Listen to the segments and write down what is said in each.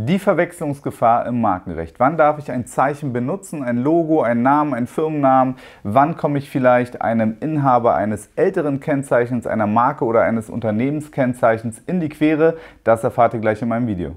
Die Verwechslungsgefahr im Markenrecht. Wann darf ich ein Zeichen benutzen, ein Logo, einen Namen, einen Firmennamen? Wann komme ich vielleicht einem Inhaber eines älteren Kennzeichens, einer Marke oder eines Unternehmenskennzeichens in die Quere? Das erfahrt ihr gleich in meinem Video.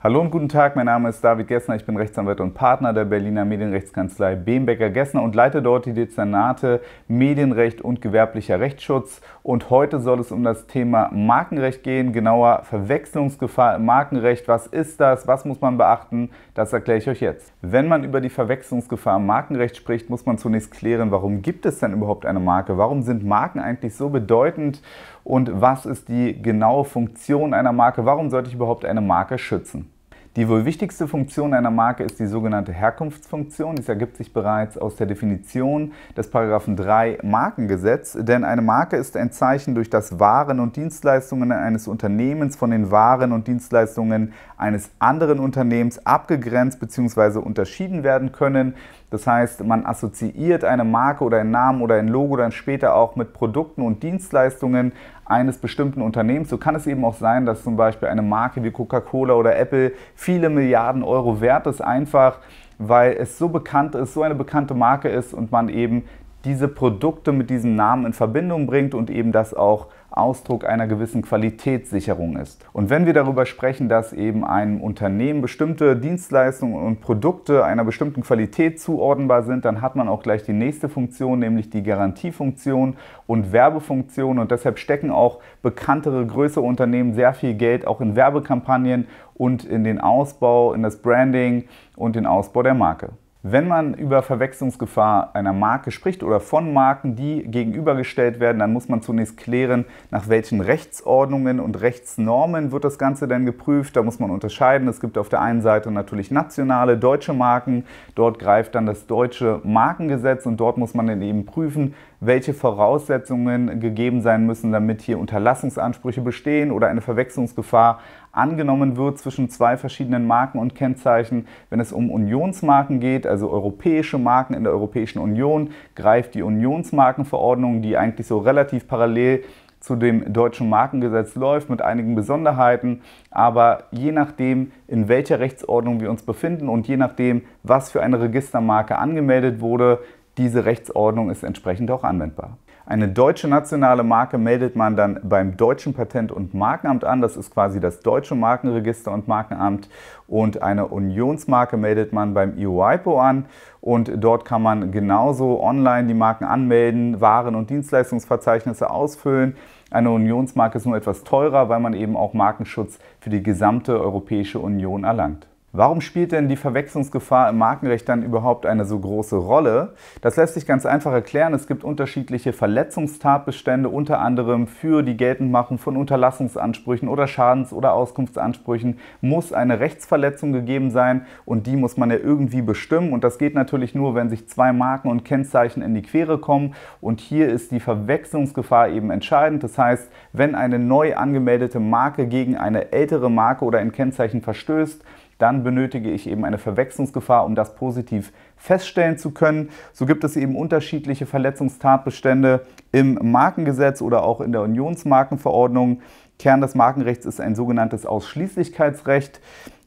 Hallo und guten Tag, mein Name ist David Gessner, ich bin Rechtsanwalt und Partner der Berliner Medienrechtskanzlei Bembecker Gessner und leite dort die Dezernate Medienrecht und gewerblicher Rechtsschutz. Und heute soll es um das Thema Markenrecht gehen, genauer Verwechslungsgefahr im Markenrecht. Was ist das? Was muss man beachten? Das erkläre ich euch jetzt. Wenn man über die Verwechslungsgefahr im Markenrecht spricht, muss man zunächst klären, warum gibt es denn überhaupt eine Marke? Warum sind Marken eigentlich so bedeutend? Und was ist die genaue Funktion einer Marke? Warum sollte ich überhaupt eine Marke schützen? Die wohl wichtigste Funktion einer Marke ist die sogenannte Herkunftsfunktion. Dies ergibt sich bereits aus der Definition des Paragraphen 3 Markengesetz, denn eine Marke ist ein Zeichen, durch das Waren und Dienstleistungen eines Unternehmens von den Waren und Dienstleistungen eines anderen Unternehmens abgegrenzt bzw. unterschieden werden können. Das heißt, man assoziiert eine Marke oder einen Namen oder ein Logo dann später auch mit Produkten und Dienstleistungen, eines bestimmten Unternehmens. So kann es eben auch sein, dass zum Beispiel eine Marke wie Coca-Cola oder Apple viele Milliarden Euro wert ist, einfach weil es so bekannt ist, so eine bekannte Marke ist und man eben diese Produkte mit diesem Namen in Verbindung bringt und eben das auch Ausdruck einer gewissen Qualitätssicherung ist. Und wenn wir darüber sprechen, dass eben einem Unternehmen bestimmte Dienstleistungen und Produkte einer bestimmten Qualität zuordnenbar sind, dann hat man auch gleich die nächste Funktion, nämlich die Garantiefunktion und Werbefunktion. Und deshalb stecken auch bekanntere, größere Unternehmen sehr viel Geld auch in Werbekampagnen und in den Ausbau, in das Branding und den Ausbau der Marke. Wenn man über Verwechslungsgefahr einer Marke spricht oder von Marken, die gegenübergestellt werden, dann muss man zunächst klären, nach welchen Rechtsordnungen und Rechtsnormen wird das Ganze denn geprüft. Da muss man unterscheiden. Es gibt auf der einen Seite natürlich nationale deutsche Marken. Dort greift dann das deutsche Markengesetz und dort muss man dann eben prüfen, welche Voraussetzungen gegeben sein müssen, damit hier Unterlassungsansprüche bestehen oder eine Verwechslungsgefahr angenommen wird zwischen zwei verschiedenen Marken und Kennzeichen. Wenn es um Unionsmarken geht, also europäische Marken in der Europäischen Union, greift die Unionsmarkenverordnung, die eigentlich so relativ parallel zu dem deutschen Markengesetz läuft, mit einigen Besonderheiten. Aber je nachdem, in welcher Rechtsordnung wir uns befinden und je nachdem, was für eine Registermarke angemeldet wurde, diese Rechtsordnung ist entsprechend auch anwendbar. Eine deutsche nationale Marke meldet man dann beim Deutschen Patent- und Markenamt an. Das ist quasi das deutsche Markenregister und Markenamt. Und eine Unionsmarke meldet man beim IOIPO e an. Und dort kann man genauso online die Marken anmelden, Waren- und Dienstleistungsverzeichnisse ausfüllen. Eine Unionsmarke ist nur etwas teurer, weil man eben auch Markenschutz für die gesamte Europäische Union erlangt. Warum spielt denn die Verwechslungsgefahr im Markenrecht dann überhaupt eine so große Rolle? Das lässt sich ganz einfach erklären. Es gibt unterschiedliche Verletzungstatbestände, unter anderem für die Geltendmachung von Unterlassungsansprüchen oder Schadens- oder Auskunftsansprüchen muss eine Rechtsverletzung gegeben sein und die muss man ja irgendwie bestimmen. Und das geht natürlich nur, wenn sich zwei Marken und Kennzeichen in die Quere kommen. Und hier ist die Verwechslungsgefahr eben entscheidend. Das heißt, wenn eine neu angemeldete Marke gegen eine ältere Marke oder ein Kennzeichen verstößt, dann benötige ich eben eine Verwechslungsgefahr, um das positiv feststellen zu können. So gibt es eben unterschiedliche Verletzungstatbestände im Markengesetz oder auch in der Unionsmarkenverordnung. Kern des Markenrechts ist ein sogenanntes Ausschließlichkeitsrecht.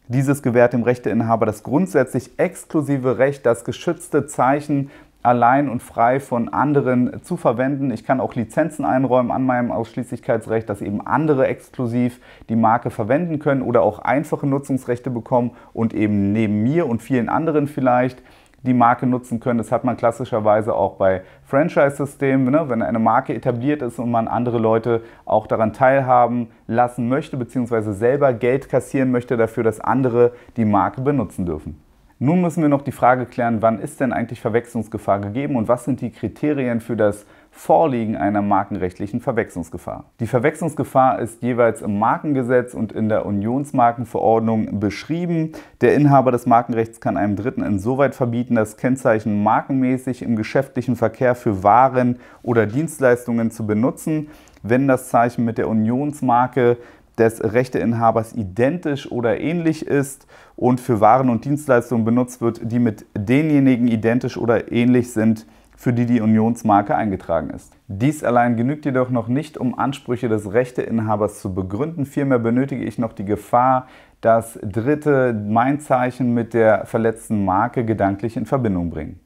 Dieses gewährt dem Rechteinhaber das grundsätzlich exklusive Recht, das geschützte Zeichen allein und frei von anderen zu verwenden. Ich kann auch Lizenzen einräumen an meinem Ausschließlichkeitsrecht, dass eben andere exklusiv die Marke verwenden können oder auch einfache Nutzungsrechte bekommen und eben neben mir und vielen anderen vielleicht die Marke nutzen können. Das hat man klassischerweise auch bei Franchise-Systemen. Ne? Wenn eine Marke etabliert ist und man andere Leute auch daran teilhaben lassen möchte, beziehungsweise selber Geld kassieren möchte dafür, dass andere die Marke benutzen dürfen. Nun müssen wir noch die Frage klären, wann ist denn eigentlich Verwechslungsgefahr gegeben und was sind die Kriterien für das Vorliegen einer markenrechtlichen Verwechslungsgefahr. Die Verwechslungsgefahr ist jeweils im Markengesetz und in der Unionsmarkenverordnung beschrieben. Der Inhaber des Markenrechts kann einem Dritten insoweit verbieten, das Kennzeichen markenmäßig im geschäftlichen Verkehr für Waren oder Dienstleistungen zu benutzen, wenn das Zeichen mit der Unionsmarke des Rechteinhabers identisch oder ähnlich ist und für Waren und Dienstleistungen benutzt wird, die mit denjenigen identisch oder ähnlich sind, für die die Unionsmarke eingetragen ist. Dies allein genügt jedoch noch nicht, um Ansprüche des Rechteinhabers zu begründen. Vielmehr benötige ich noch die Gefahr, dass Dritte mein Zeichen mit der verletzten Marke gedanklich in Verbindung bringen.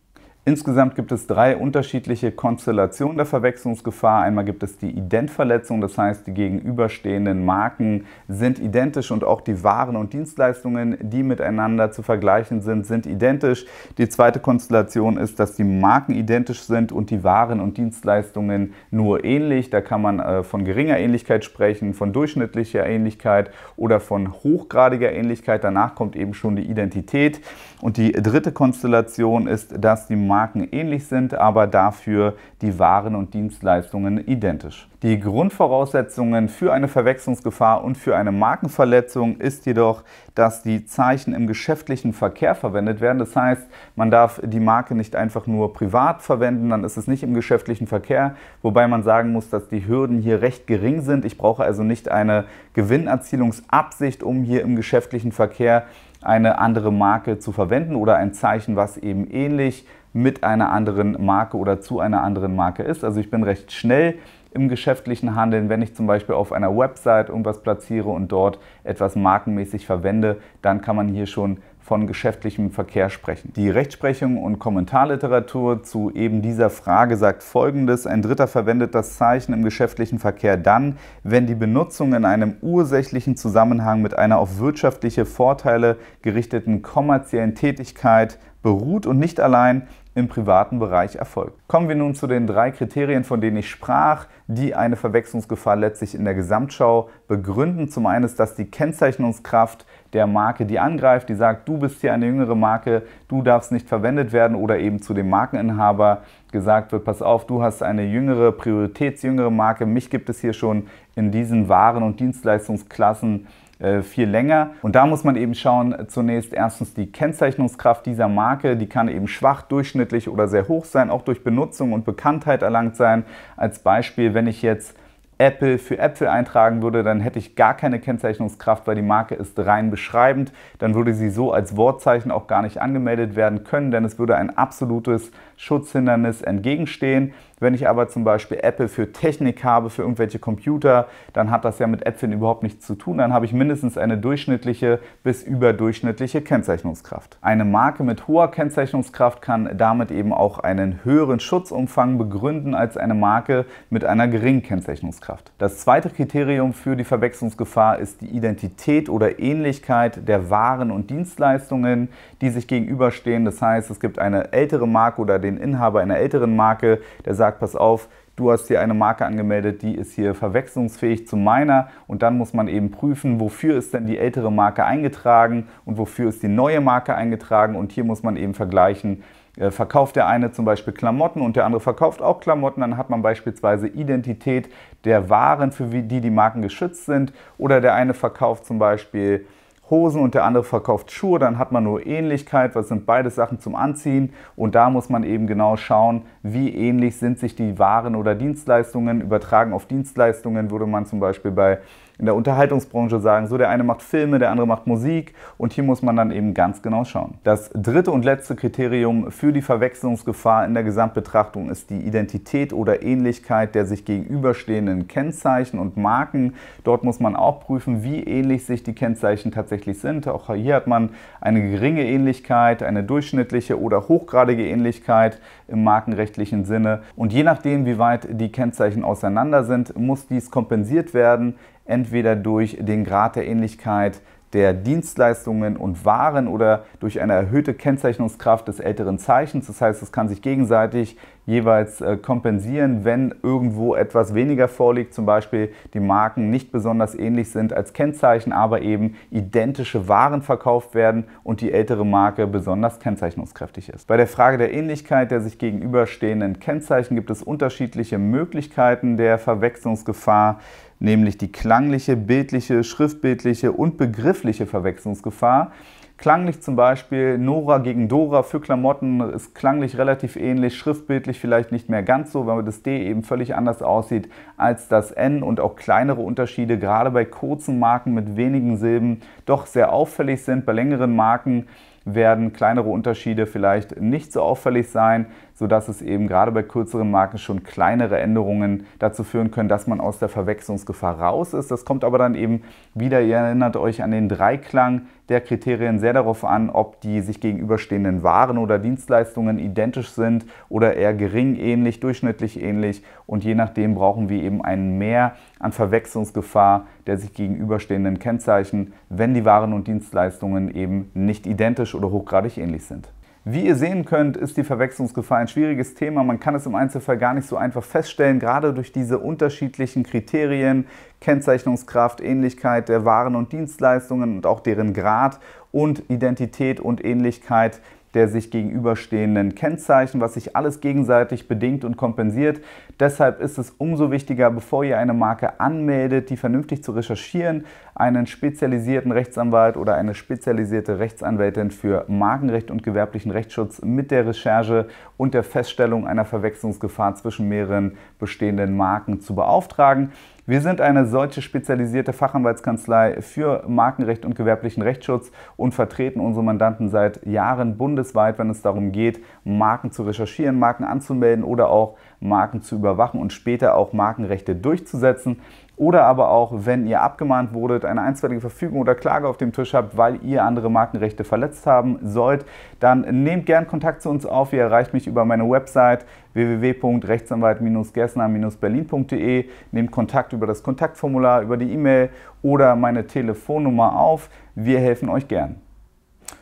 Insgesamt gibt es drei unterschiedliche Konstellationen der Verwechslungsgefahr. Einmal gibt es die Identverletzung, das heißt, die gegenüberstehenden Marken sind identisch und auch die Waren und Dienstleistungen, die miteinander zu vergleichen sind, sind identisch. Die zweite Konstellation ist, dass die Marken identisch sind und die Waren und Dienstleistungen nur ähnlich. Da kann man äh, von geringer Ähnlichkeit sprechen, von durchschnittlicher Ähnlichkeit oder von hochgradiger Ähnlichkeit. Danach kommt eben schon die Identität. Und die dritte Konstellation ist, dass die Marken ähnlich sind, aber dafür die Waren und Dienstleistungen identisch. Die Grundvoraussetzungen für eine Verwechslungsgefahr und für eine Markenverletzung ist jedoch, dass die Zeichen im geschäftlichen Verkehr verwendet werden. Das heißt, man darf die Marke nicht einfach nur privat verwenden, dann ist es nicht im geschäftlichen Verkehr, wobei man sagen muss, dass die Hürden hier recht gering sind. Ich brauche also nicht eine Gewinnerzielungsabsicht, um hier im geschäftlichen Verkehr eine andere Marke zu verwenden oder ein Zeichen, was eben ähnlich mit einer anderen Marke oder zu einer anderen Marke ist. Also ich bin recht schnell im geschäftlichen Handeln, wenn ich zum Beispiel auf einer Website irgendwas platziere und dort etwas markenmäßig verwende, dann kann man hier schon von geschäftlichem Verkehr sprechen. Die Rechtsprechung und Kommentarliteratur zu eben dieser Frage sagt Folgendes. Ein Dritter verwendet das Zeichen im geschäftlichen Verkehr dann, wenn die Benutzung in einem ursächlichen Zusammenhang mit einer auf wirtschaftliche Vorteile gerichteten kommerziellen Tätigkeit beruht und nicht allein im privaten Bereich erfolgt. Kommen wir nun zu den drei Kriterien, von denen ich sprach, die eine Verwechslungsgefahr letztlich in der Gesamtschau begründen. Zum einen ist das die Kennzeichnungskraft der Marke, die angreift, die sagt, du bist hier eine jüngere Marke, du darfst nicht verwendet werden oder eben zu dem Markeninhaber gesagt wird, pass auf, du hast eine jüngere, prioritätsjüngere Marke, mich gibt es hier schon in diesen Waren- und Dienstleistungsklassen äh, viel länger. Und da muss man eben schauen, zunächst erstens die Kennzeichnungskraft dieser Marke, die kann eben schwach, durchschnittlich oder sehr hoch sein, auch durch Benutzung und Bekanntheit erlangt sein. Als Beispiel, wenn ich jetzt Apple für Äpfel eintragen würde, dann hätte ich gar keine Kennzeichnungskraft, weil die Marke ist rein beschreibend. Dann würde sie so als Wortzeichen auch gar nicht angemeldet werden können, denn es würde ein absolutes Schutzhindernis entgegenstehen. Wenn ich aber zum Beispiel Apple für Technik habe, für irgendwelche Computer, dann hat das ja mit Äpfeln überhaupt nichts zu tun. Dann habe ich mindestens eine durchschnittliche bis überdurchschnittliche Kennzeichnungskraft. Eine Marke mit hoher Kennzeichnungskraft kann damit eben auch einen höheren Schutzumfang begründen als eine Marke mit einer geringen Kennzeichnungskraft. Das zweite Kriterium für die Verwechslungsgefahr ist die Identität oder Ähnlichkeit der Waren und Dienstleistungen, die sich gegenüberstehen. Das heißt, es gibt eine ältere Marke oder den Inhaber einer älteren Marke, der sagt, sagt, pass auf, du hast hier eine Marke angemeldet, die ist hier verwechslungsfähig zu meiner und dann muss man eben prüfen, wofür ist denn die ältere Marke eingetragen und wofür ist die neue Marke eingetragen und hier muss man eben vergleichen, äh, verkauft der eine zum Beispiel Klamotten und der andere verkauft auch Klamotten, dann hat man beispielsweise Identität der Waren, für die die Marken geschützt sind oder der eine verkauft zum Beispiel Hosen und der andere verkauft Schuhe, dann hat man nur Ähnlichkeit, was sind beide Sachen zum Anziehen und da muss man eben genau schauen, wie ähnlich sind sich die Waren oder Dienstleistungen, übertragen auf Dienstleistungen würde man zum Beispiel bei in der Unterhaltungsbranche sagen, so der eine macht Filme, der andere macht Musik und hier muss man dann eben ganz genau schauen. Das dritte und letzte Kriterium für die Verwechslungsgefahr in der Gesamtbetrachtung ist die Identität oder Ähnlichkeit der sich gegenüberstehenden Kennzeichen und Marken. Dort muss man auch prüfen, wie ähnlich sich die Kennzeichen tatsächlich sind. Auch hier hat man eine geringe Ähnlichkeit, eine durchschnittliche oder hochgradige Ähnlichkeit im markenrechtlichen Sinne und je nachdem, wie weit die Kennzeichen auseinander sind, muss dies kompensiert werden, entweder durch den Grad der Ähnlichkeit der Dienstleistungen und Waren oder durch eine erhöhte Kennzeichnungskraft des älteren Zeichens. Das heißt, es kann sich gegenseitig jeweils äh, kompensieren, wenn irgendwo etwas weniger vorliegt, zum Beispiel die Marken nicht besonders ähnlich sind als Kennzeichen, aber eben identische Waren verkauft werden und die ältere Marke besonders kennzeichnungskräftig ist. Bei der Frage der Ähnlichkeit der sich gegenüberstehenden Kennzeichen gibt es unterschiedliche Möglichkeiten der Verwechslungsgefahr nämlich die klangliche, bildliche, schriftbildliche und begriffliche Verwechslungsgefahr. Klanglich zum Beispiel Nora gegen Dora für Klamotten ist klanglich relativ ähnlich, schriftbildlich vielleicht nicht mehr ganz so, weil das D eben völlig anders aussieht als das N und auch kleinere Unterschiede gerade bei kurzen Marken mit wenigen Silben doch sehr auffällig sind. Bei längeren Marken werden kleinere Unterschiede vielleicht nicht so auffällig sein sodass es eben gerade bei kürzeren Marken schon kleinere Änderungen dazu führen können, dass man aus der Verwechslungsgefahr raus ist. Das kommt aber dann eben wieder, ihr erinnert euch an den Dreiklang der Kriterien sehr darauf an, ob die sich gegenüberstehenden Waren oder Dienstleistungen identisch sind oder eher gering ähnlich, durchschnittlich ähnlich. Und je nachdem brauchen wir eben einen Mehr an Verwechslungsgefahr der sich gegenüberstehenden Kennzeichen, wenn die Waren und Dienstleistungen eben nicht identisch oder hochgradig ähnlich sind. Wie ihr sehen könnt, ist die Verwechslungsgefahr ein schwieriges Thema. Man kann es im Einzelfall gar nicht so einfach feststellen, gerade durch diese unterschiedlichen Kriterien, Kennzeichnungskraft, Ähnlichkeit der Waren und Dienstleistungen und auch deren Grad und Identität und Ähnlichkeit der sich gegenüberstehenden Kennzeichen, was sich alles gegenseitig bedingt und kompensiert. Deshalb ist es umso wichtiger, bevor ihr eine Marke anmeldet, die vernünftig zu recherchieren, einen spezialisierten Rechtsanwalt oder eine spezialisierte Rechtsanwältin für Markenrecht und gewerblichen Rechtsschutz mit der Recherche und der Feststellung einer Verwechslungsgefahr zwischen mehreren bestehenden Marken zu beauftragen. Wir sind eine solche spezialisierte Fachanwaltskanzlei für Markenrecht und gewerblichen Rechtsschutz und vertreten unsere Mandanten seit Jahren bundesweit, wenn es darum geht, Marken zu recherchieren, Marken anzumelden oder auch Marken zu überwachen und später auch Markenrechte durchzusetzen. Oder aber auch, wenn ihr abgemahnt wurdet, eine einstweilige Verfügung oder Klage auf dem Tisch habt, weil ihr andere Markenrechte verletzt haben sollt, dann nehmt gern Kontakt zu uns auf. Ihr erreicht mich über meine Website www.rechtsanwalt-gessner-berlin.de. Nehmt Kontakt über das Kontaktformular, über die E-Mail oder meine Telefonnummer auf. Wir helfen euch gern.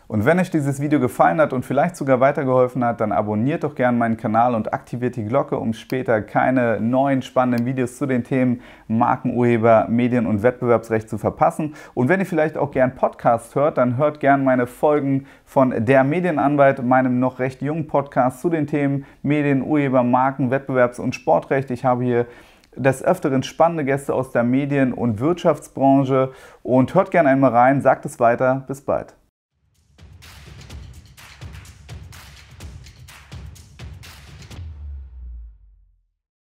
Und wenn euch dieses Video gefallen hat und vielleicht sogar weitergeholfen hat, dann abonniert doch gerne meinen Kanal und aktiviert die Glocke, um später keine neuen spannenden Videos zu den Themen Markenurheber, Medien und Wettbewerbsrecht zu verpassen. Und wenn ihr vielleicht auch gerne Podcast hört, dann hört gerne meine Folgen von Der Medienanwalt, meinem noch recht jungen Podcast zu den Themen Medien, Urheber, Marken, Wettbewerbs- und Sportrecht. Ich habe hier des Öfteren spannende Gäste aus der Medien- und Wirtschaftsbranche und hört gerne einmal rein, sagt es weiter, bis bald.